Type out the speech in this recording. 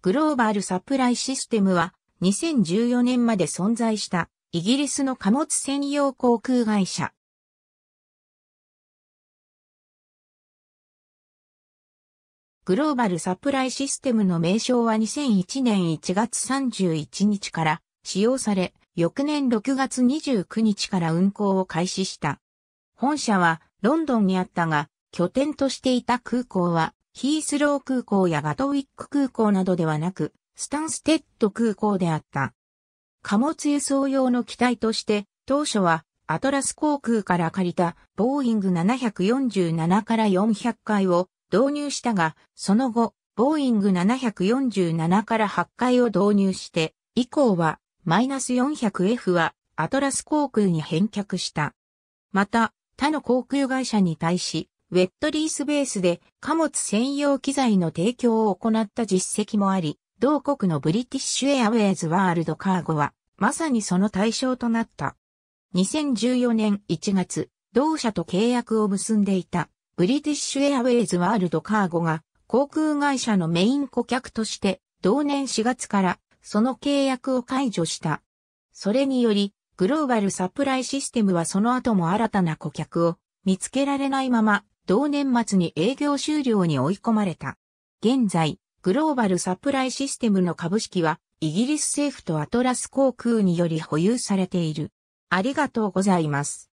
グローバルサプライシステムは2014年まで存在したイギリスの貨物専用航空会社。グローバルサプライシステムの名称は2001年1月31日から使用され、翌年6月29日から運航を開始した。本社はロンドンにあったが、拠点としていた空港はヒースロー空港やガトウィック空港などではなく、スタンステッド空港であった。貨物輸送用の機体として、当初はアトラス航空から借りたボーイング747から400回を導入したが、その後、ボーイング747から8回を導入して、以降はマイナス 400F はアトラス航空に返却した。また、他の航空会社に対し、ウェットリースベースで貨物専用機材の提供を行った実績もあり、同国のブリティッシュエアウェイズワールドカーゴは、まさにその対象となった。2014年1月、同社と契約を結んでいた、ブリティッシュエアウェイズワールドカーゴが、航空会社のメイン顧客として、同年4月から、その契約を解除した。それにより、グローバルサプライシステムはその後も新たな顧客を見つけられないまま同年末に営業終了に追い込まれた。現在、グローバルサプライシステムの株式は、イギリス政府とアトラス航空により保有されている。ありがとうございます。